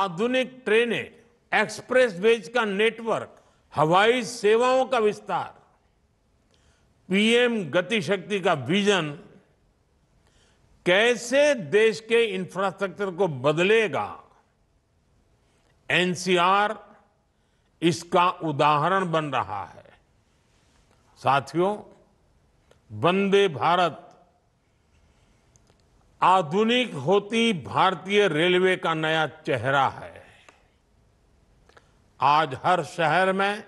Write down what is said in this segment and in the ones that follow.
आधुनिक ट्रेनें express veg का नेटवर्क हवाई सेवाओं का विस्तार पीएम गतिशक्ति का विजन कैसे देश के इंफ्रास्ट्रक्चर को बदलेगा एनसीआर इसका उदाहरण बन रहा है साथियों वंदे भारत आधुनिक होती भारतीय रेलवे का नया चेहरा है आज हर शहर में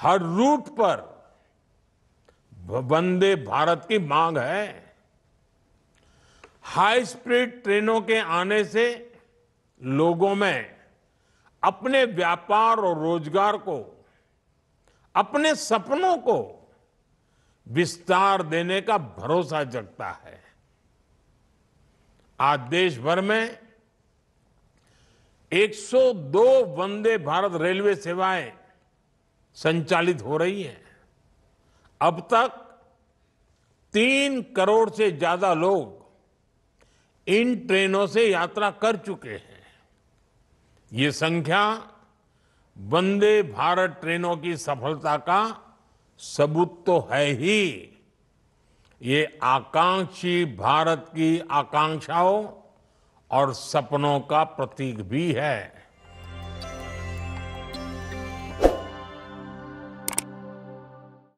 हर रूट पर वंदे भारत की मांग है हाई स्पीड ट्रेनों के आने से लोगों में अपने व्यापार और रोजगार को अपने सपनों को विस्तार देने का भरोसा जगता है आज देश भर में 102 वंदे भारत रेलवे सेवाएं संचालित हो रही हैं। अब तक तीन करोड़ से ज्यादा लोग इन ट्रेनों से यात्रा कर चुके हैं ये संख्या वंदे भारत ट्रेनों की सफलता का सबूत तो है ही ये आकांक्षी भारत की आकांक्षाओं और सपनों का प्रतीक भी है